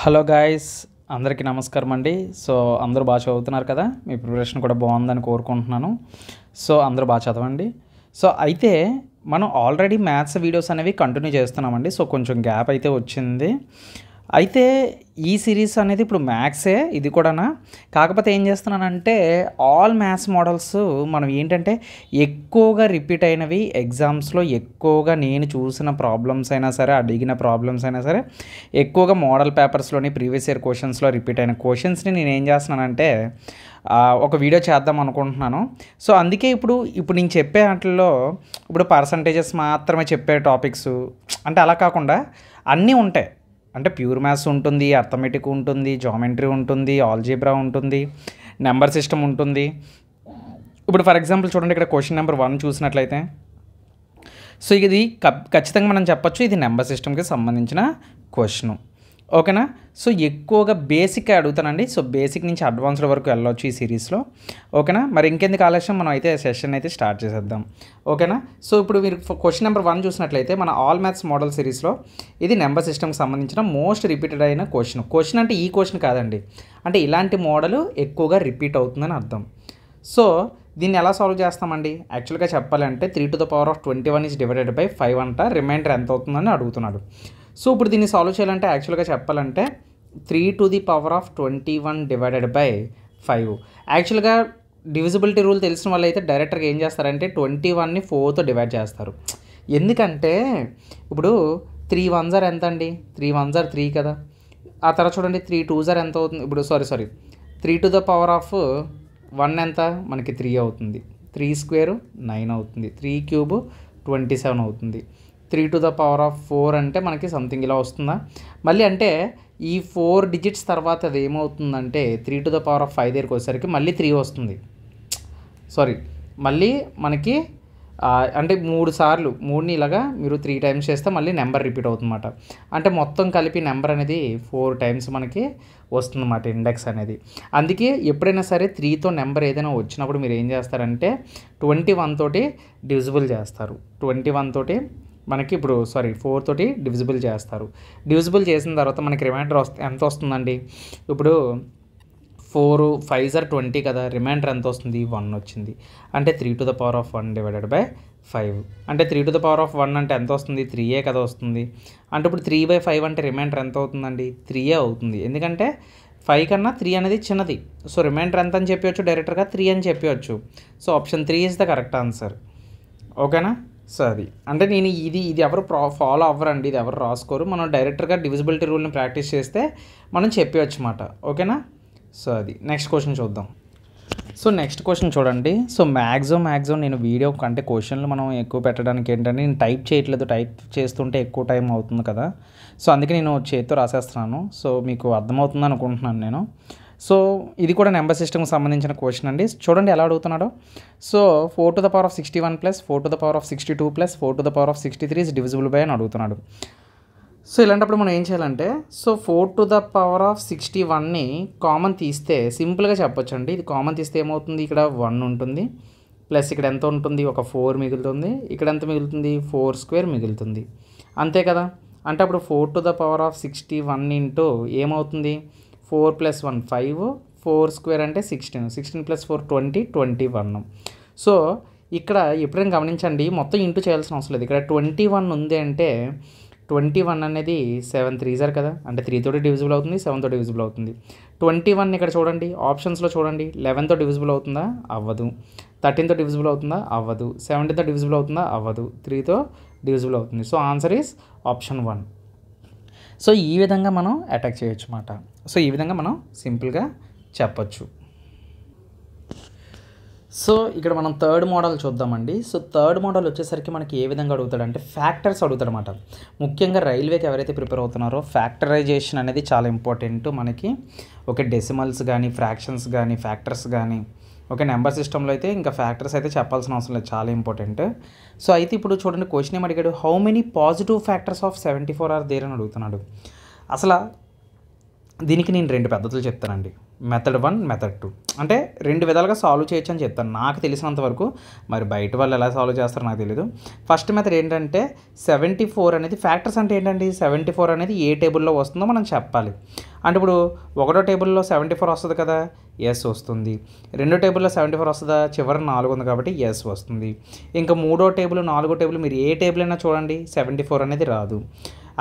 hello guys అందరికీ నమస్కారం అండి సో అందరూ బాగా చదువుతున్నారు కదా మీ ప్రిపరేషన్ కూడా బాగుందని కోరుకుంటున్నాను సో అందరూ బాగా చదవండి సో అయితే మనం ఆల్రెడీ మ్యాథ్స్ వీడియోస్ అనేవి కంటిన్యూ చేస్తున్నామండి సో కొంచెం గ్యాప్ అయితే వచ్చింది అయితే ఈ సిరీస్ అనేది ఇప్పుడు మ్యాథ్సే ఇది కూడానా కాకపోతే ఏం చేస్తున్నానంటే ఆల్ మ్యాథ్స్ మోడల్స్ మనం ఏంటంటే ఎక్కువగా రిపీట్ అయినవి ఎగ్జామ్స్లో ఎక్కువగా నేను చూసిన ప్రాబ్లమ్స్ అయినా సరే అడిగిన ప్రాబ్లమ్స్ అయినా సరే ఎక్కువగా మోడల్ పేపర్స్లోని ప్రీవియస్ ఇయర్ క్వశ్చన్స్లో రిపీట్ అయిన క్వశ్చన్స్ని నేను ఏం చేస్తున్నానంటే ఒక వీడియో చేద్దాం అనుకుంటున్నాను సో అందుకే ఇప్పుడు ఇప్పుడు నేను చెప్పే వాటిల్లో ఇప్పుడు పర్సంటేజెస్ మాత్రమే చెప్పే టాపిక్స్ అంటే అలా కాకుండా అన్నీ ఉంటాయి అంటే ప్యూర్ మ్యాథ్స్ ఉంటుంది అర్థమెటిక్ ఉంటుంది జామెట్రీ ఉంటుంది ఆల్జీబ్రా ఉంటుంది నెంబర్ సిస్టమ్ ఉంటుంది ఇప్పుడు ఫర్ ఎగ్జాంపుల్ చూడండి ఇక్కడ క్వశ్చన్ నెంబర్ వన్ చూసినట్లయితే సో ఇది ఖచ్చితంగా మనం చెప్పచ్చు ఇది నెంబర్ సిస్టమ్కి సంబంధించిన క్వశ్చను ఓకేనా సో ఎక్కువగా బేసిక్ అడుగుతానండి సో బేసిక్ నుంచి అడ్వాన్స్డ్ వరకు వెళ్ళొచ్చు ఈ సిరీస్లో ఓకేనా మరి ఇంకెందుకు ఆలస్యం మనం అయితే సెషన్ అయితే స్టార్ట్ చేసేద్దాం ఓకేనా సో ఇప్పుడు మీరు క్వశ్చన్ నెంబర్ వన్ చూసినట్లయితే మన ఆల్ మ్యాథ్స్ మోడల్ సిరీస్లో ఇది నెంబర్ సిస్టమ్కి సంబంధించిన మోస్ట్ రిపీటెడ్ అయిన క్వశ్చన్ క్వశ్చన్ అంటే ఈ క్వశ్చన్ కాదండి అంటే ఇలాంటి మోడల్ ఎక్కువగా రిపీట్ అవుతుందని అర్థం సో దీన్ని ఎలా సాల్వ్ చేస్తామండి యాక్చువల్గా చెప్పాలంటే three to the power of twenty one is divided by five అంట రిమైండర్ ఎంత అవుతుందని అడుగుతున్నాడు సో ఇప్పుడు దీన్ని సాల్వ్ చేయాలంటే యాక్చువల్గా చెప్పాలంటే three to the power of twenty one divided by five యాక్చువల్గా డివిజిబిలిటీ రూల్ తెలిసిన వాళ్ళు అయితే డైరెక్టర్గా ఏం చేస్తారంటే ట్వంటీ వన్ని ఫోర్తో డివైడ్ చేస్తారు ఎందుకంటే ఇప్పుడు త్రీ వన్ జార్ ఎంత అండి త్రీ వన్ జార్ త్రీ కదా ఆ తర్వాత చూడండి త్రీ టూ జార్ ఎంత అవుతుంది ఇప్పుడు sorry sorry three to the power of one ఎంత మనకి త్రీ అవుతుంది త్రీ స్క్వేరు నైన్ అవుతుంది త్రీ క్యూబ్ ట్వంటీ సెవెన్ అవుతుంది three to the power of four అంటే మనకి సంథింగ్ ఇలా వస్తుందా మళ్ళీ అంటే ఈ ఫోర్ డిజిట్స్ తర్వాత అది ఏమవుతుందంటే three to the power of five దగ్గరికి వచ్చేసరికి మళ్ళీ త్రీ వస్తుంది సారీ మళ్ళీ మనకి అంటే మూడు సార్లు మూడుని ఇలాగా మీరు త్రీ టైమ్స్ చేస్తే మళ్ళీ నెంబర్ రిపీట్ అవుతుందన్నమాట అంటే మొత్తం కలిపి నెంబర్ అనేది ఫోర్ టైమ్స్ మనకి వస్తుందన్నమాట ఇండెక్స్ అనేది అందుకే ఎప్పుడైనా సరే త్రీతో నెంబర్ ఏదైనా వచ్చినప్పుడు మీరు ఏం చేస్తారంటే ట్వంటీ వన్ తోటి డివిజిబుల్ చేస్తారు ట్వంటీ వన్ తోటి మనకి ఇప్పుడు సారీ ఫోర్ తోటి డివిజిబుల్ చేస్తారు డివిజిబుల్ చేసిన తర్వాత మనకి రిమైండర్ వస్తే ఎంత వస్తుందండి ఇప్పుడు ఫోర్ ఫైవ్ సార్ ట్వంటీ కదా రిమైండర్ ఎంత వస్తుంది వన్ వచ్చింది అంటే three to the power of one divided by five అంటే three to the power of one అంటే ఎంత వస్తుంది త్రీ ఏ కదా వస్తుంది అంటే ఇప్పుడు త్రీ బై ఫైవ్ అంటే రిమైండర్ ఎంత అవుతుందండి త్రీయే అవుతుంది ఎందుకంటే ఫైవ్ కన్నా త్రీ అనేది చిన్నది సో రిమైండర్ ఎంత అని చెప్పవచ్చు డైరెక్టర్గా త్రీ అని చెప్పవచ్చు so option three is the correct answer ఓకేనా సో అది అంటే నేను ఇది ఇది ఎవరు ప్రా ఫాలో అవ్వరండి ఇది ఎవరు రాసుకోరు మనం డైరెక్టర్గా డివిజిబిలిటీ రూల్ని ప్రాక్టీస్ చేస్తే మనం చెప్పవచ్చు మాట ఓకేనా సో అది నెక్స్ట్ క్వశ్చన్ చూద్దాం సో నెక్స్ట్ క్వశ్చన్ చూడండి సో మ్యాక్సిమం మ్యాక్సిమం నేను వీడియో అంటే క్వశ్చన్లు మనం ఎక్కువ పెట్టడానికి ఏంటంటే నేను టైప్ చేయట్లేదు టైప్ చేస్తుంటే ఎక్కువ టైం అవుతుంది కదా సో అందుకే నేను చేతితో రాసేస్తున్నాను సో మీకు అర్థమవుతుంది అనుకుంటున్నాను నేను సో ఇది కూడా నెంబర్ సిస్టమ్కి సంబంధించిన క్వశ్చన్ అండి చూడండి ఎలా అడుగుతున్నాడో so four to the power of sixty one plus four to the power of sixty two plus four to the power of sixty three is divisible by అని అడుగుతున్నాడు సో ఇలాంటప్పుడు మనం ఏం చేయాలంటే so four to the power of sixty వన్ని common తీస్తే సింపుల్గా చెప్పొచ్చు అండి ఇది కామన్ తీస్తే ఏమవుతుంది ఇక్కడ వన్ ఉంటుంది ప్లస్ ఇక్కడ ఎంత ఉంటుంది ఒక ఫోర్ మిగులుతుంది ఇక్కడ ఎంత మిగులుతుంది ఫోర్ స్క్వేర్ మిగులుతుంది అంతే కదా అంటే అప్పుడు four to the power of sixty one into ఏమవుతుంది four plus one five four square అంటే sixteen sixteen plus four twenty twenty one so ఇక్కడ ఎప్పుడైనా గమనించండి మొత్తం ఇంటూ చేయాల్సిన అవసరం లేదు ఇక్కడ ట్వంటీ వన్ ఉంది అంటే ట్వంటీ వన్ అనేది సెవెన్ త్రీ సార్ కదా అంటే త్రీ తోటి డివిజిబుల్ అవుతుంది సెవెన్తో డివిజిబుల్ అవుతుంది ట్వంటీ వన్ ఇక్కడ చూడండి ఆప్షన్స్లో చూడండి లెవెన్తో డివిజిబుల్ అవుతుందా అవ్వదు థర్టీన్తో డివిజిబుల్ అవుతుందా అవ్వదు సెవెంటీన్తో డివిజిబుల్ అవుతుందా అవ్వదు త్రీతో డివిజిబుల్ అవుతుంది so answer is option one so ఈ విధంగా మనం అటాక్ చేయొచ్చు అన్నమాట సో ఈ విధంగా మనం సింపుల్గా చెప్పచ్చు సో ఇక్కడ మనం థర్డ్ మోడల్ చూద్దామండి సో థర్డ్ మోడల్ వచ్చేసరికి మనకి ఏ విధంగా అడుగుతాడంటే ఫ్యాక్టర్స్ అడుగుతాడనమాట ముఖ్యంగా రైల్వేకి ఎవరైతే ప్రిపేర్ అవుతున్నారో ఫ్యాక్టరైజేషన్ అనేది చాలా ఇంపార్టెంట్ మనకి ఒకే డెసిమల్స్ కానీ ఫ్రాక్షన్స్ కానీ ఫ్యాక్టర్స్ కానీ ఓకే నెంబర్ సిస్టంలో అయితే ఇంకా ఫ్యాక్టర్స్ అయితే చెప్పాల్సిన అవసరం లేదు చాలా ఇంపార్టెంట్ సో అయితే ఇప్పుడు చూడండి క్వశ్చన్ ఏం అడిగాడు how many positive factors of seventy four are there అని అడుగుతున్నాడు అసలు దీనికి నేను రెండు పద్ధతులు చెప్తానండి మెథడ్ వన్ మెథడ్ టూ అంటే రెండు విధాలుగా సాల్వ్ చేయొచ్చు అని చెప్తాను నాకు తెలిసినంత వరకు మరి బయట వాళ్ళు ఎలా సాల్వ్ చేస్తారో నాకు తెలియదు ఫస్ట్ మెథడ్ ఏంటంటే సెవెంటీ ఫోర్ అనేది ఫ్యాక్టర్స్ అంటే ఏంటండి సెవెంటీ ఫోర్ అనేది ఏ టేబుల్లో వస్తుందో మనం చెప్పాలి అంటే ఇప్పుడు ఒకటో టేబుల్లో సెవెంటీ ఫోర్ వస్తుంది కదా ఎస్ వస్తుంది రెండో టేబుల్లో సెవెంటీ ఫోర్ వస్తుందా చివరి నాలుగు ఉంది కాబట్టి ఎస్ వస్తుంది ఇంకా మూడో టేబుల్ నాలుగో టేబుల్ మీరు ఏ టేబుల్ అయినా చూడండి సెవెంటీ ఫోర్ అనేది రాదు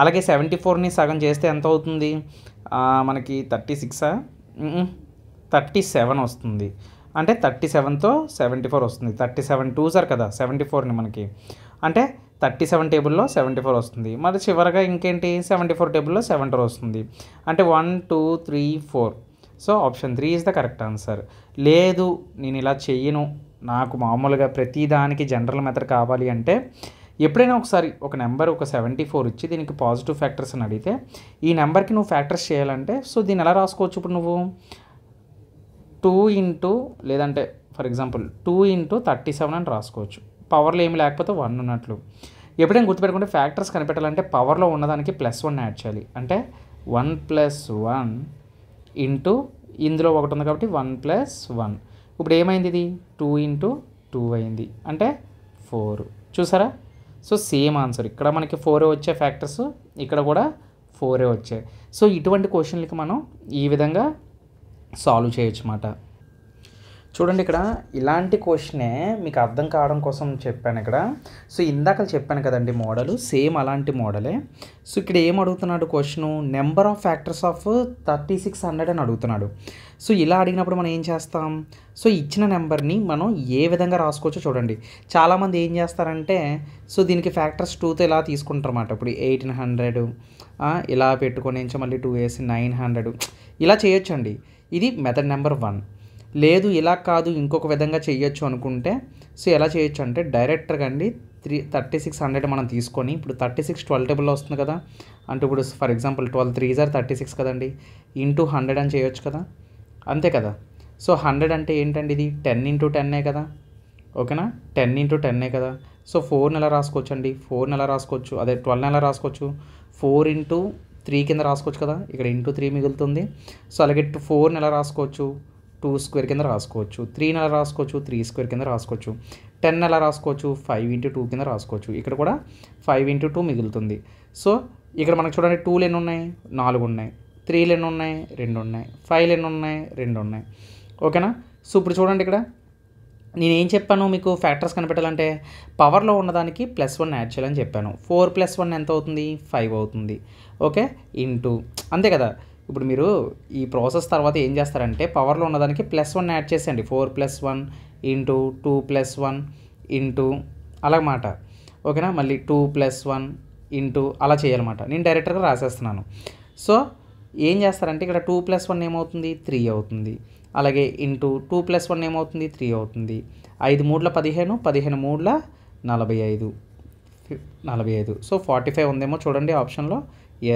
అలాగే సెవెంటీ ఫోర్ని సగం చేస్తే ఎంత అవుతుంది మనకి థర్టీ సిక్సా థర్టీ సెవెన్ వస్తుంది అంటే థర్టీ సెవెన్తో సెవెంటీ ఫోర్ వస్తుంది థర్టీ సెవెన్ టూ సార్ కదా సెవెంటీ ఫోర్ని మనకి అంటే థర్టీ సెవెన్ టేబుల్లో సెవెంటీ ఫోర్ వస్తుంది మరి చివరిగా ఇంకేంటి సెవెంటీ ఫోర్ టేబుల్లో సెవెన్ వస్తుంది అంటే one two three four so option three is the correct answer లేదు నేను ఇలా చెయ్యను నాకు మామూలుగా ప్రతిదానికి జనరల్ మెథడ్ కావాలి అంటే ఎప్పుడైనా ఒకసారి ఒక నెంబర్ ఒక సెవెంటీ ఫోర్ ఇచ్చి దీనికి పాజిటివ్ ఫ్యాక్టర్స్ అని అడిగితే ఈ నెంబర్కి నువ్వు ఫ్యాక్టర్స్ చేయాలంటే సో దీన్ని ఎలా రాసుకోవచ్చు ఇప్పుడు నువ్వు టూ ఇంటూ లేదంటే for example two into thirty seven అని రాసుకోవచ్చు పవర్లో ఏమి లేకపోతే వన్ ఉన్నట్లు ఎప్పుడైనా గుర్తుపెట్టుకుంటే ఫ్యాక్టర్స్ కనిపెట్టాలంటే పవర్లో ఉన్నదానికి ప్లస్ వన్ యాడ్ చేయాలి అంటే వన్ ప్లస్ వన్ ఇంటూ ఇందులో ఒకటి ఉంది కాబట్టి వన్ ప్లస్ వన్ ఇప్పుడు ఏమైంది ఇది టూ ఇంటూ టూ అయింది అంటే ఫోర్ చూసారా సో సేమ్ ఆన్సర్ ఇక్కడ మనకి ఫోరే వచ్చే ఫ్యాక్టర్స్ ఇక్కడ కూడా ఫోరే వచ్చాయి సో ఇటువంటి క్వశ్చన్లకి మనం ఈ విధంగా సాల్వ్ చేయొచ్చు అన్నమాట చూడండి ఇక్కడ ఇలాంటి క్వశ్చనే మీకు అర్థం కావడం కోసం చెప్పాను ఇక్కడ సో ఇందాక చెప్పాను కదండి మోడలు సేమ్ అలాంటి మోడలే సో ఇక్కడ ఏం అడుగుతున్నాడు question number of factors of thirty six hundred అని అడుగుతున్నాడు సో ఇలా అడిగినప్పుడు మనం ఏం చేస్తాం సో ఇచ్చిన నెంబర్ని మనం ఏ విధంగా రాసుకోవచ్చో చూడండి చాలామంది ఏం చేస్తారంటే సో దీనికి ఫ్యాక్టర్స్ టూతో ఇలా తీసుకుంటారన్నమాట ఇప్పుడు ఎయిటీన్ హండ్రెడ్ ఇలా పెట్టుకొని మళ్ళీ టూ వేసి నైన్ హండ్రెడ్ ఇలా చేయొచ్చండి ఇది మెథడ్ నెంబర్ వన్ లేదు ఇలా కాదు ఇంకొక విధంగా చేయొచ్చు అనుకుంటే సో ఎలా చేయొచ్చు అంటే డైరెక్టర్ అండి త్రీ థర్టీ సిక్స్ హండ్రెడ్ మనం తీసుకొని ఇప్పుడు థర్టీ సిక్స్ ట్వెల్వ్ టేబుల్లో వస్తుంది కదా అంటే ఇప్పుడు for example twelve three are thirty six కదండి ఇంటూ హండ్రెడ్ అని చేయొచ్చు కదా అంతే కదా సో హండ్రెడ్ అంటే ఏంటండి ఇది టెన్ ఇంటూ టెన్నే కదా ఓకేనా టెన్ ఇంటూ టెన్నే కదా సో ఫోర్ నెల రాసుకోవచ్చు అండి ఫోర్ నెల రాసుకోవచ్చు అదే ట్వెల్వ్ నెల రాసుకోవచ్చు ఫోర్ ఇంటూ త్రీ కింద రాసుకోవచ్చు కదా ఇక్కడ ఇంటూ త్రీ మిగులుతుంది సో అలాగే ఫోర్ నెల రాసుకోవచ్చు టూ స్క్వేర్ కింద రాసుకోవచ్చు త్రీ నెల రాసుకోవచ్చు త్రీ స్క్వేర్ కింద రాసుకోవచ్చు టెన్ ఎలా రాసుకోవచ్చు ఫైవ్ ఇంటూ టూ కింద రాసుకోవచ్చు ఇక్కడ కూడా ఫైవ్ ఇంటూ టూ మిగులుతుంది సో ఇక్కడ మనకు చూడండి టూలు ఎన్ని ఉన్నాయి నాలుగు ఉన్నాయి త్రీలు ఎన్ని ఉన్నాయి రెండు ఉన్నాయి ఫైవ్లు ఎన్ని ఉన్నాయి రెండు ఉన్నాయి ఓకేనా సో ఇప్పుడు చూడండి ఇక్కడ నేనేం చెప్పాను మీకు ఫ్యాక్టర్స్ కనిపెట్టాలంటే పవర్లో ఉన్నదానికి ప్లస్ వన్ యాడ్ చేయాలని చెప్పాను ఫోర్ ప్లస్ వన్ ఎంత అవుతుంది ఫైవ్ అవుతుంది ఓకే ఇంటూ అంతే కదా ఇప్పుడు మీరు ఈ ప్రాసెస్ తర్వాత ఏం చేస్తారంటే పవర్లో ఉన్నదానికి ప్లస్ వన్ యాడ్ చేసేయండి four plus one into two plus one into అలాగమాట ఓకేనా మళ్ళీ టూ ప్లస్ వన్ ఇంటూ అలా చేయాలన్నమాట నేను డైరెక్టర్గా రాసేస్తున్నాను సో ఏం చేస్తారంటే ఇక్కడ టూ ప్లస్ వన్ ఏమవుతుంది త్రీ అవుతుంది అలాగే ఇంటూ టూ ప్లస్ వన్ ఏమవుతుంది త్రీ అవుతుంది ఐదు మూడుల పదిహేను పదిహేను మూడుల నలభై ఐదు నలభై ఐదు సో ఫార్టీ ఫైవ్ ఉందేమో చూడండి ఆప్షన్లో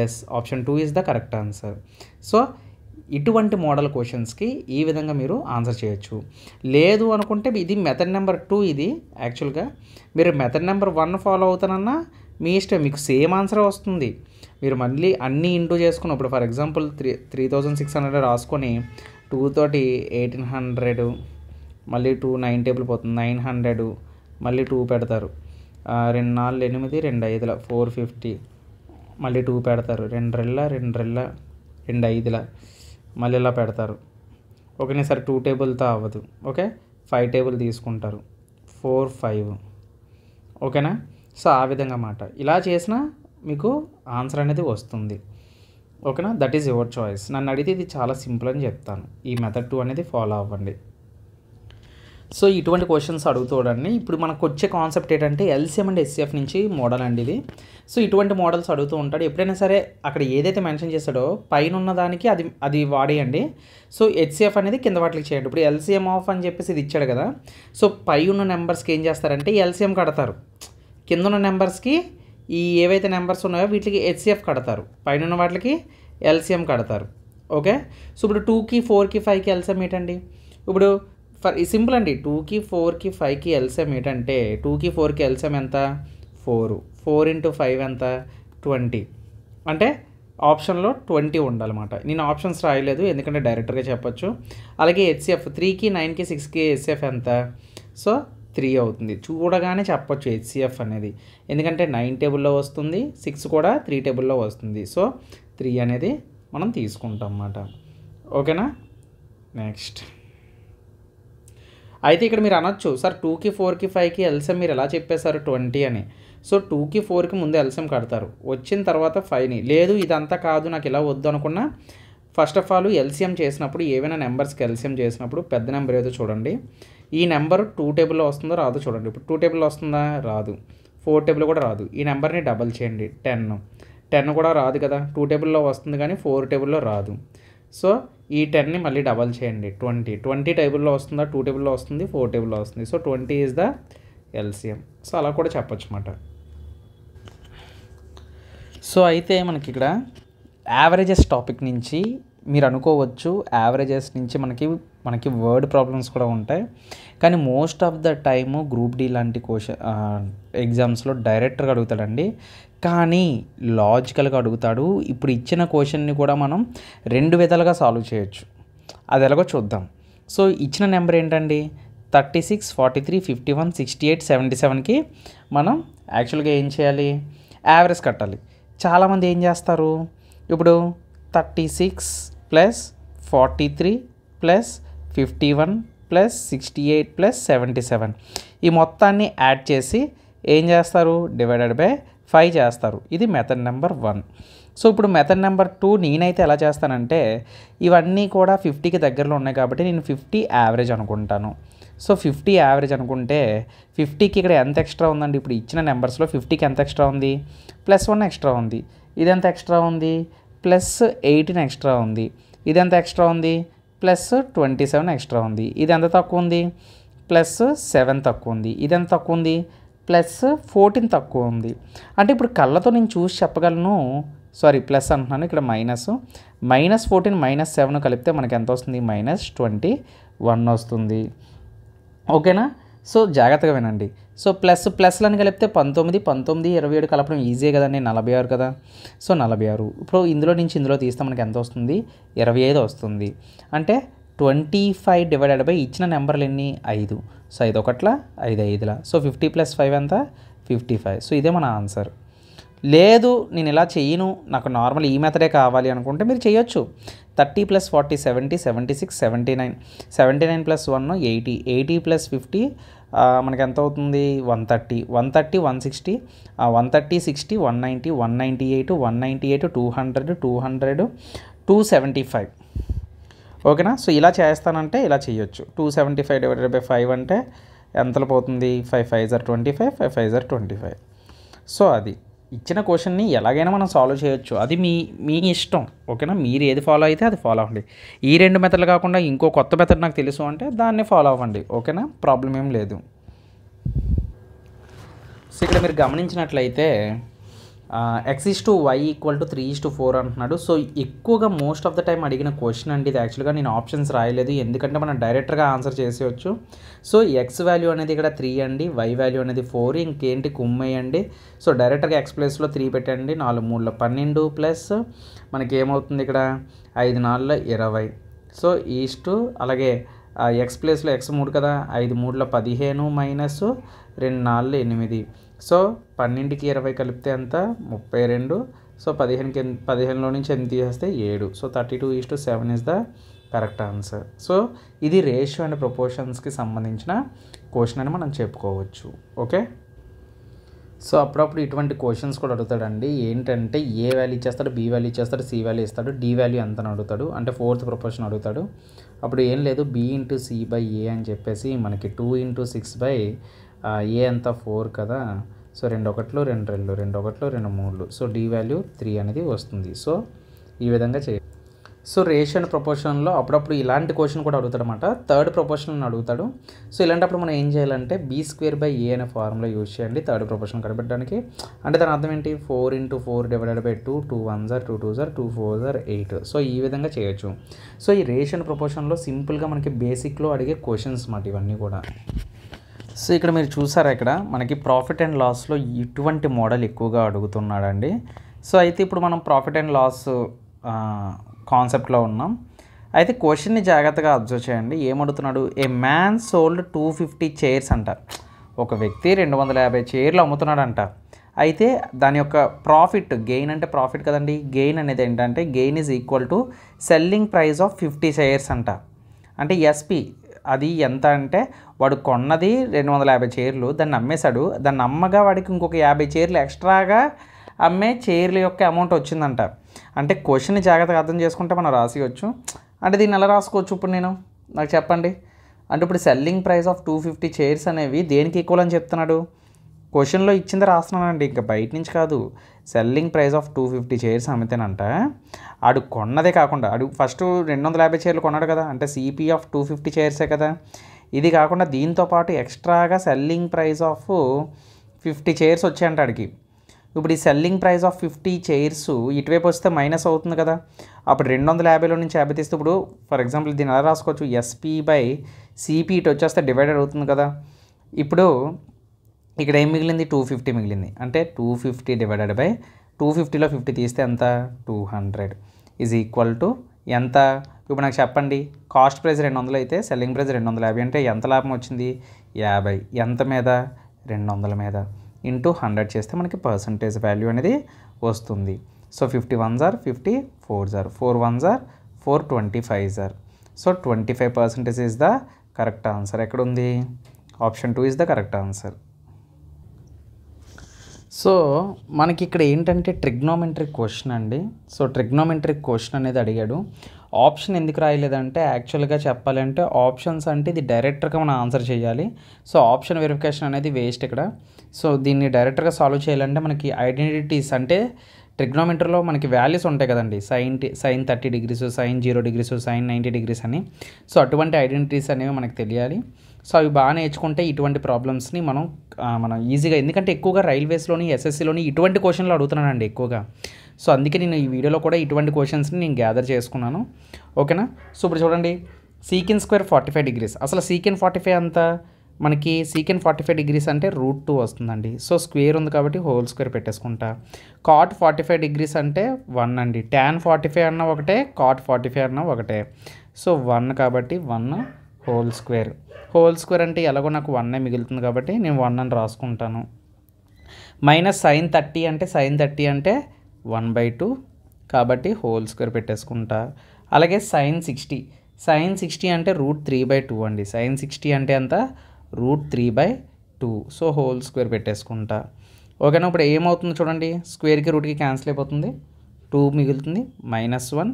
yes option two is the correct answer so ఇటువంటి మోడల్ క్వశ్చన్స్కి ఈ విధంగా మీరు ఆన్సర్ చేయొచ్చు లేదు అనుకుంటే ఇది మెథడ్ నెంబర్ టూ ఇది యాక్చువల్గా మీరు మెథడ్ నెంబర్ వన్ ఫాలో అవుతానన్నా మీ ఇష్టం మీకు సేమ్ ఆన్సర్ వస్తుంది మీరు మళ్ళీ అన్నీ ఇంటూ చేసుకుని ఇప్పుడు for example three three thousand six hundred రాసుకొని టూ తోటి ఎయిటీన్ హండ్రెడ్ మళ్ళీ టూ నైన్ టేబుల్ పోతుంది నైన్ హండ్రెడ్ మళ్ళీ టూ పెడతారు రెండు నాలుగు ఎనిమిది రెండు ఐదుల ఫోర్ ఫిఫ్టీ మళ్ళీ టూ పెడతారు రెండు రెళ్ళ రెండు రెళ్ళ రెండు ఐదుల మళ్ళీ ఇలా పెడతారు ఒకనేసారి టూ టేబుల్తో అవ్వదు ఓకే ఫైవ్ టేబుల్ తీసుకుంటారు ఫోర్ ఫైవ్ ఓకేనా సో ఆ విధంగా మాట ఇలా చేసినా మీకు ఆన్సర్ అనేది వస్తుంది ఓకేనా దట్ ఈజ్ యువర్ చాయిస్ నన్ను అడిగితే ఇది చాలా సింపుల్ అని చెప్తాను ఈ మెథడ్ టూ అనేది ఫాలో అవ్వండి సో ఇటువంటి క్వశ్చన్స్ అడుగుతూడండి ఇప్పుడు మనకు వచ్చే కాన్సెప్ట్ ఏంటంటే ఎల్సిఎం అండ్ ఎస్సిఎఫ్ నుంచి మోడల్ అండి ఇది సో ఇటువంటి మోడల్స్ అడుగుతూ ఉంటాడు ఎప్పుడైనా సరే అక్కడ ఏదైతే మెన్షన్ చేస్తాడో పైన ఉన్న దానికి అది అది వాడేయండి సో హెచ్సిఎఫ్ అనేది కింద వాటికి చేయండి ఇప్పుడు ఎల్సీఎం ఆఫ్ అని చెప్పేసి ఇది ఇచ్చాడు కదా సో పై ఉన్న నెంబర్స్కి ఏం చేస్తారంటే ఎల్సిఎం కడతారు కింద ఉన్న నెంబర్స్కి ఈ ఏవైతే నెంబర్స్ ఉన్నాయో వీటికి హెచ్సిఎఫ్ కడతారు పైన ఉన్న వాటికి ఎల్సిఎం కడతారు ఓకే సో ఇప్పుడు టూకి ఫోర్కి ఫైవ్కి ఎల్సిఎం ఏంటండి ఇప్పుడు ఫర్ ఈ సింపుల్ అండి టూకి ఫోర్కి ఫైవ్కి ఎల్సిఎం ఏంటంటే టూకి ఫోర్కి ఎల్సిఎం ఎంత ఫోరు ఫోర్ ఇంటూ ఫైవ్ ఎంత ట్వంటీ అంటే ఆప్షన్లో ట్వంటీ ఉండాలన్నమాట నేను ఆప్షన్స్ రాయలేదు ఎందుకంటే డైరెక్ట్గా చెప్పొచ్చు అలాగే హెచ్సిఎఫ్ త్రీకి నైన్కి సిక్స్కి హెచ్సిఎఫ్ ఎంత సో త్రీ అవుతుంది చూడగానే చెప్పొచ్చు హెచ్సిఎఫ్ అనేది ఎందుకంటే నైన్ టేబుల్లో వస్తుంది సిక్స్ కూడా త్రీ టేబుల్లో వస్తుంది సో త్రీ అనేది మనం తీసుకుంటాం అన్నమాట ఓకేనా నెక్స్ట్ అయితే ఇక్కడ మీరు అనొచ్చు సార్ టూకి ఫోర్కి ఫైవ్కి ఎల్సిఎం మీరు ఎలా చెప్పేశారు ట్వంటీ అని సో టూకి ఫోర్కి ముందు ఎల్సిఎం కడతారు వచ్చిన తర్వాత ఫైవ్ని లేదు ఇదంతా కాదు నాకు ఇలా వద్దు అనుకున్నా ఫస్ట్ ఆఫ్ ఆల్ ఎల్సిఎం చేసినప్పుడు ఏవైనా నెంబర్స్కి ఎల్సిఎం చేసినప్పుడు పెద్ద నెంబర్ ఏదో చూడండి ఈ నెంబర్ టూ టేబుల్లో వస్తుందో రాదో చూడండి ఇప్పుడు టూ టేబుల్లో వస్తుందా రాదు ఫోర్ టేబుల్ కూడా రాదు ఈ నెంబర్ని డబల్ చేయండి టెన్ టెన్ కూడా రాదు కదా టూ టేబుల్లో వస్తుంది కానీ ఫోర్ టేబుల్లో రాదు సో ఈ టెన్ని మళ్ళీ డబల్ చేయండి ట్వంటీ ట్వంటీ టేబుల్లో వస్తుందా టూ టేబుల్లో వస్తుంది ఫోర్ టేబుల్లో వస్తుంది so twenty is the LCM so అలా కూడా చెప్పచ్చు అనమాట సో అయితే మనకి ఇక్కడ యావరేజెస్ టాపిక్ నుంచి మీరు అనుకోవచ్చు యావరేజెస్ నుంచి మనకి మనకి వర్డ్ ప్రాబ్లమ్స్ కూడా ఉంటాయి కానీ most of the time group D లాంటి క్వశ్చన్ ఎగ్జామ్స్లో డైరెక్టర్గా అడుగుతాడండి కానీ లాజికల్గా అడుగుతాడు ఇప్పుడు ఇచ్చిన క్వశ్చన్ని కూడా మనం రెండు విధాలుగా సాల్వ్ చేయొచ్చు అది ఎలాగో చూద్దాం సో ఇచ్చిన నెంబర్ ఏంటండి thirty six forty three fifty one sixty eight seventy సెవెన్కి మనం యాక్చువల్గా ఏం చేయాలి యావరేజ్ కట్టాలి చాలామంది ఏం చేస్తారు ఇప్పుడు thirty six plus forty three plus fifty one plus sixty eight plus seventy seven ఈ మొత్తాన్ని యాడ్ చేసి ఏం చేస్తారు డివైడెడ్ బై ఫైవ్ చేస్తారు ఇది మెథడ్ నెంబర్ వన్ సో ఇప్పుడు మెథడ్ నెంబర్ టూ నేనైతే ఎలా చేస్తానంటే ఇవన్నీ కూడా ఫిఫ్టీకి దగ్గరలో ఉన్నాయి కాబట్టి నేను ఫిఫ్టీ యావరేజ్ అనుకుంటాను సో ఫిఫ్టీ యావరేజ్ అనుకుంటే ఫిఫ్టీకి ఇక్కడ ఎంత ఎక్స్ట్రా ఉందండి ఇప్పుడు ఇచ్చిన నెంబర్స్లో ఫిఫ్టీకి ఎంత ఎక్స్ట్రా ఉంది ప్లస్ వన్ ఎక్స్ట్రా ఉంది ఇదెంత ఎక్స్ట్రా ఉంది ప్లస్ ఎయిటీన్ ఎక్స్ట్రా ఉంది ఇదెంత ఎక్స్ట్రా ఉంది ప్లస్ ట్వంటీ సెవెన్ ఎక్స్ట్రా ఉంది ఇది ఎంత తక్కువ ఉంది ప్లస్ సెవెన్ తక్కువ ఉంది ఇది ఎంత తక్కువ ఉంది ప్లస్ ఫోర్టీన్ తక్కువ ఉంది అంటే ఇప్పుడు కళ్ళతో నేను చూసి చెప్పగలను సారీ ప్లస్ అంటున్నాను ఇక్కడ minus minus fourteen minus seven కలిపితే మనకి ఎంత వస్తుంది మైనస్ ట్వంటీ వన్ వస్తుంది ఓకేనా సో జాగ్రత్తగా వినండి సో ప్లస్ అని కలిపితే పంతొమ్మిది పంతొమ్మిది ఇరవై ఏడు కలపడం ఈజీ కదండి నలభై ఆరు కదా సో నలభై ఆరు ఇప్పుడు ఇందులో నుంచి ఇందులో తీస్తే మనకి ఎంత వస్తుంది ఇరవై ఐదు వస్తుంది అంటే ట్వంటీ ఫైవ్ డివైడెడ్ బై ఇచ్చిన నెంబర్లు ఎన్ని ఐదు సో ఐదు ఒకట్ల ఐదు ఐదులా సో ఫిఫ్టీ ప్లస్ ఫైవ్ ఎంత ఫిఫ్టీ ఫైవ్ సో ఇదే మన ఆన్సర్ లేదు నేను ఇలా చేయను నాకు నార్మల్ ఈ మెథడే కావాలి అనుకుంటే మీరు చేయొచ్చు thirty plus forty seventy seventy six seventy nine seventy nine plus one eighty eighty plus fifty మనకి ఎంత అవుతుంది one thirty one thirty one sixty one thirty sixty one ninety one ninety eight one ninety eight two hundred two hundred two seventy five ఓకేనా so ఇలా చేస్తానంటే ఇలా చేయొచ్చు two seventy five divided by five అంటే ఎంతలో పోతుంది five five జర్ twenty five five five జర్ ట్వంటీ ఫైవ్ సో అది ఇచ్చిన క్వశ్చన్ని ఎలాగైనా మనం సాల్వ్ చేయొచ్చు అది మీ మీ ఇష్టం ఓకేనా మీరు ఏది ఫాలో అయితే అది ఫాలో అవ్వండి ఈ రెండు మెథడ్లు కాకుండా ఇంకో కొత్త మెథడ్ నాకు తెలుసు అంటే దాన్ని ఫాలో అవ్వండి ఓకేనా ప్రాబ్లం ఏం లేదు సో ఇక్కడ మీరు గమనించినట్లయితే x is to y equal to three is to four అంటున్నాడు సో ఎక్కువగా మోస్ట్ ఆఫ్ ద టైం అడిగిన క్వశ్చన్ అండి ఇది యాక్చువల్గా నేను ఆప్షన్స్ రాయలేదు ఎందుకంటే మనం డైరెక్ట్గా ఆన్సర్ చేసేయచ్చు సో ఎక్స్ వాల్యూ అనేది ఇక్కడ త్రీ అండి వై వాల్యూ అనేది ఫోర్ ఇంకేంటి కుమ్మేయండి సో డైరెక్ట్గా ఎక్స్ ప్లేస్లో త్రీ పెట్టండి నాలుగు మూడులో పన్నెండు ప్లస్ మనకి ఏమవుతుంది ఇక్కడ ఐదు నాలుగులో ఇరవై సో ఈస్టు అలాగే ఎక్స్ ప్లేస్లో ఎక్స్ మూడు కదా ఐదు మూడులో పదిహేను మైనస్ రెండు నాలుగు ఎనిమిది సో పన్నెండుకి ఇరవై కలిపితే ఎంత ముప్పై రెండు సో పదిహేనుకి పదిహేనులో నుంచి ఎంత తీసేస్తే ఏడు so thirty two is to seven is the correct answer so ఇది రేషియో అండ్ ప్రపోర్షన్స్కి సంబంధించిన క్వశ్చన్ అని మనం చెప్పుకోవచ్చు ఓకే సో అప్పుడప్పుడు ఇటువంటి క్వశ్చన్స్ కూడా అడుగుతాడండి ఏంటంటే ఏ వాల్యూ ఇచ్చేస్తాడు బి వాల్యూ ఇచ్చేస్తాడు సి వాల్యూ ఇస్తాడు డి వాల్యూ ఎంత అడుగుతాడు అంటే ఫోర్త్ ప్రపోర్షన్ అడుగుతాడు అప్పుడు ఏం లేదు B into C by A అని చెప్పేసి మనకి two into six by A అంత ఫోర్ కదా సో రెండు ఒకట్లు రెండు రెండు రెండు ఒకట్లు రెండు మూడు సో డి వాల్యూ త్రీ అనేది వస్తుంది సో ఈ విధంగా చేయాలి సో రేషన్ ప్రపోర్షన్లో అప్పుడప్పుడు ఇలాంటి క్వశ్చన్ కూడా అడుగుతాడనమాట థర్డ్ ప్రపోర్షన్ అడుగుతాడు సో ఇలాంటప్పుడు మనం ఏం చేయాలంటే బీ స్క్వేర్ బై ఏ అనే ఫార్ములా యూజ్ చేయండి థర్డ్ ప్రపోర్షన్ కనిపెట్టడానికి అంటే దాని అర్థం ఏంటి four into four divided by two two one జార్ టూ టూ జార్ టూ ఫోర్ జార్ ఎయిట్ సో ఈ విధంగా చేయొచ్చు సో ఈ రేషన్ ప్రపోర్షన్లో సింపుల్గా మనకి బేసిక్లో అడిగే క్వశ్చన్స్ మాట ఇవన్నీ కూడా సో ఇక్కడ మీరు చూసారా ఇక్కడ మనకి ప్రాఫిట్ అండ్ లాస్లో ఇటువంటి మోడల్ ఎక్కువగా అడుగుతున్నాడండి సో అయితే ఇప్పుడు మనం ప్రాఫిట్ అండ్ లాస్ కాన్సెప్ట్లో ఉన్నాం అయితే క్వశ్చన్ని జాగ్రత్తగా అబ్జర్వ్ చేయండి ఏమడుతున్నాడు a man sold two fifty chairs అంట ఒక వ్యక్తి రెండు వందల యాభై చైర్లు అమ్ముతున్నాడంట అయితే దాని యొక్క ప్రాఫిట్ గెయిన్ అంటే ప్రాఫిట్ కదండి గెయిన్ అనేది ఏంటంటే gain is equal to selling price of fifty chairs అంట అంటే ఎస్పి అది ఎంత అంటే వాడు కొన్నది రెండు వందల యాభై చైర్లు దాన్ని అమ్మేశాడు దాన్ని అమ్మగా వాడికి ఇంకొక యాభై చైర్లు ఎక్స్ట్రాగా అమ్మే చైర్ల యొక్క అమౌంట్ వచ్చిందంట అంటే క్వశ్చన్ జాగ్రత్తగా అర్థం చేసుకుంటే మనం రాసివచ్చు అంటే దీన్ని ఎలా రాసుకోవచ్చు ఇప్పుడు నేను నాకు చెప్పండి అంటే ఇప్పుడు selling price of two fifty chairs అనేవి దేనికి ఈక్వల్ అని చెప్తున్నాడు క్వశ్చన్లో ఇచ్చింది రాస్తున్నానండి ఇంకా బయట నుంచి కాదు selling price of two fifty chairs అమ్మితేనంట ఆడు కొన్నదే కాకుండా అడు ఫస్ట్ రెండు వందల యాభై చైర్లు కొన్నాడు కదా అంటే సిపి ఆఫ్ టూ ఫిఫ్టీ చైర్సే కదా ఇది కాకుండా దీంతో పాటు ఎక్స్ట్రాగా selling price of fifty chairs వచ్చాయంట ఆడికి ఇప్పుడు ఈ selling price of fifty chairs ఇటువైపు వస్తే మైనస్ అవుతుంది కదా అప్పుడు రెండు వందల యాభైలో నుంచి యాభై తీస్తే ఇప్పుడు ఫర్ ఎగ్జాంపుల్ దీని ఎలా రాసుకోవచ్చు ఎస్పీ బై సిపి ఇటు వచ్చేస్తే డివైడెడ్ అవుతుంది కదా ఇప్పుడు ఇక్కడ ఏం మిగిలింది టూ ఫిఫ్టీ మిగిలింది అంటే two fifty divided by two ఫిఫ్టీలో ఫిఫ్టీ తీస్తే ఎంత two hundred is equal to ఎంత ఇప్పుడు నాకు చెప్పండి కాస్ట్ ప్రైస్ రెండు వందలు అయితే సెల్లింగ్ ప్రైస్ రెండు వందల యాభై అంటే ఎంత లాభం వచ్చింది యాభై ఎంత మీద రెండు వందల మీద ఇంటూ హండ్రెడ్ చేస్తే మనకి పర్సంటేజ్ వాల్యూ అనేది వస్తుంది సో ఫిఫ్టీ వన్ జార్ ఫిఫ్టీ ఫోర్ జార్ ఫోర్ వన్ జార్ ఫోర్ ట్వంటీ ఫైవ్ జార్ so twenty five percentage is the correct answer ఎక్కడ ఉంది option two is the correct answer so మనకి ఇక్కడ ఏంటంటే ట్రిగ్నోమెంట్రిక్ క్వశ్చన్ అండి సో ట్రిగ్నోమెంట్రిక్ క్వశ్చన్ అనేది అడిగాడు ఆప్షన్ ఎందుకు రాయలేదంటే యాక్చువల్గా చెప్పాలంటే ఆప్షన్స్ అంటే ఇది డైరెక్టర్గా మనం ఆన్సర్ చేయాలి సో ఆప్షన్ వెరిఫికేషన్ అనేది వేస్ట్ ఇక్కడ సో దీన్ని డైరెక్టర్గా సాల్వ్ చేయాలంటే మనకి ఐడెంటిటీస్ అంటే ట్రిగ్నోమీటర్లో మనకి వాల్యూస్ ఉంటాయి కదండి sine sine thirty degrees sine zero degrees sine ninety degrees అని సో అటువంటి ఐడెంటిటీస్ అనేవి మనకు తెలియాలి సో అవి బాగా నేర్చుకుంటే ఇటువంటి ప్రాబ్లమ్స్ని మనం మనం ఈజీగా ఎందుకంటే ఎక్కువగా రైల్వేస్లోని ఎస్ఎస్సీలోని ఇటువంటి క్వశ్చన్లు అడుగుతున్నానండి ఎక్కువగా సో అందుకే నేను ఈ వీడియోలో కూడా ఇటువంటి క్వశ్చన్స్ని నేను గ్యాదర్ చేసుకున్నాను ఓకేనా సో ఇప్పుడు చూడండి secant square forty five degrees అసలు సీకెన్ ఫార్టీ ఫైవ్ అంత మనకి సీకెన్ ఫార్టీ ఫైవ్ డిగ్రీస్ అంటే రూట్ టూ వస్తుందండి సో స్క్వేర్ ఉంది కాబట్టి హోల్ స్క్వేర్ పెట్టేసుకుంటా కాట్ ఫార్టీ ఫైవ్ డిగ్రీస్ అంటే వన్ అండి ట్యాన్ ఫార్టీ ఫైవ్ అన్న ఒకటే కాట్ ఫార్టీ ఫైవ్ అన్న ఒకటే సో వన్ కాబట్టి one whole square whole square అంటే ఎలాగో నాకు వన్నే మిగులుతుంది కాబట్టి నేను వన్ అని రాసుకుంటాను మైనస్ సైన్ థర్టీ అంటే సైన్ థర్టీ అంటే వన్ బై టూ కాబట్టి హోల్ స్క్వేర్ పెట్టేసుకుంటా అలాగే సైన్ సిక్స్టీ సైన్ సిక్స్టీ అంటే రూట్ త్రీ బై టూ అండి సైన్ సిక్స్టీ అంటే ఎంత root three by two so whole square పెట్టేసుకుంటా ఓకేనా ఇప్పుడు ఏమవుతుంది చూడండి స్క్వేర్కి రూట్కి క్యాన్సిల్ అయిపోతుంది టూ మిగులుతుంది minus one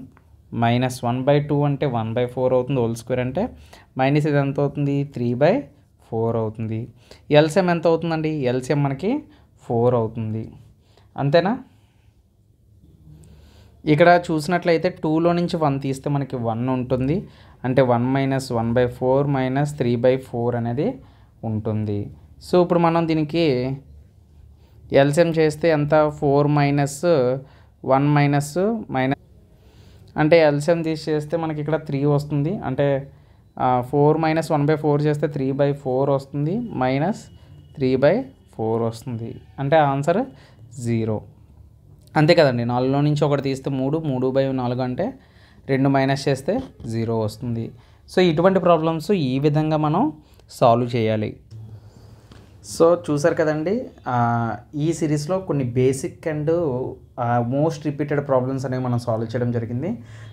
minus one by two అంటే వన్ బై ఫోర్ అవుతుంది హోల్ స్క్వేర్ అంటే మైనస్ ఇది ఎంత అవుతుంది త్రీ బై ఫోర్ అవుతుంది ఎల్సిఎం ఎంత అవుతుందండి ఎల్సిఎం మనకి ఫోర్ అవుతుంది అంతేనా ఇక్కడ చూసినట్లయితే టూలో నుంచి వన్ తీస్తే మనకి వన్ ఉంటుంది అంటే one minus one by four minus three by four అనేది ఉంటుంది సో ఇప్పుడు మనం దీనికి ఎల్సిఎం చేస్తే ఎంత four minus one minus minus అంటే ఎల్సిఎం తీసి చేస్తే మనకి ఇక్కడ త్రీ వస్తుంది అంటే four minus one by four చేస్తే త్రీ బై ఫోర్ వస్తుంది మైనస్ త్రీ బై ఫోర్ వస్తుంది అంటే ఆన్సర్ జీరో అంతే కదండి నాలుగులో నుంచి ఒకటి తీస్తే మూడు మూడు బై నాలుగు అంటే రెండు మైనస్ చేస్తే జీరో వస్తుంది సో ఇటువంటి ప్రాబ్లమ్స్ ఈ విధంగా మనం సాల్వ్ చేయాలి సో చూసారు కదండి ఈ సిరీస్లో కొన్ని basic and most repeated problems అనేవి మనం సాల్వ్ చేయడం జరిగింది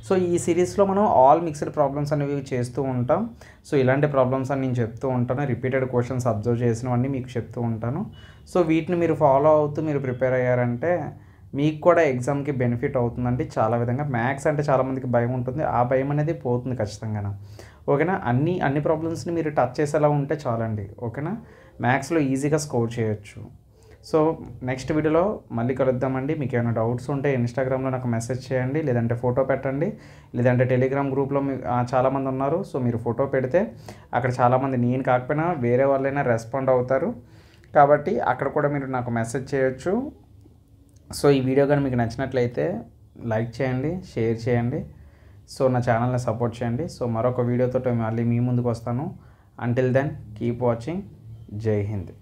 సో ఈ సిరీస్లో మనం ఆల్ మిక్స్డ్ ప్రాబ్లమ్స్ అనేవి చేస్తూ ఉంటాం సో ఇలాంటి ప్రాబ్లమ్స్ అని నేను చెప్తూ ఉంటాను రిపీటెడ్ క్వశ్చన్స్ అబ్జర్వ్ చేసినవన్నీ మీకు చెప్తూ ఉంటాను సో వీటిని మీరు ఫాలో అవుతూ మీరు ప్రిపేర్ అయ్యారంటే మీకు కూడా ఎగ్జామ్కి బెనిఫిట్ అవుతుందండి చాలా విధంగా మ్యాథ్స్ అంటే చాలామందికి భయం ఉంటుంది ఆ భయం అనేది పోతుంది ఖచ్చితంగా ఓకేనా అన్ని అన్ని ప్రాబ్లమ్స్ని మీరు టచ్ చేసేలా ఉంటే చాలండి ఓకేనా మ్యాథ్స్లో ఈజీగా స్కోర్ చేయొచ్చు సో నెక్స్ట్ వీడియోలో మళ్ళీ కలుద్దామండి మీకు ఏమైనా డౌట్స్ ఉంటే ఇన్స్టాగ్రామ్లో నాకు మెసేజ్ చేయండి లేదంటే ఫోటో పెట్టండి లేదంటే టెలిగ్రామ్ గ్రూప్లో మీ చాలామంది ఉన్నారు సో మీరు ఫోటో పెడితే అక్కడ చాలామంది నేను కాకపోయినా వేరే వాళ్ళైనా రెస్పాండ్ అవుతారు కాబట్టి అక్కడ కూడా మీరు నాకు మెసేజ్ చేయొచ్చు సో ఈ వీడియో కానీ మీకు నచ్చినట్లయితే లైక్ చేయండి షేర్ చేయండి సో నా ఛానల్ని సపోర్ట్ చేయండి సో మరొక వీడియోతో మళ్ళీ మీ ముందుకు వస్తాను అంటిల్ దెన్ కీప్ వాచింగ్ జై హింద్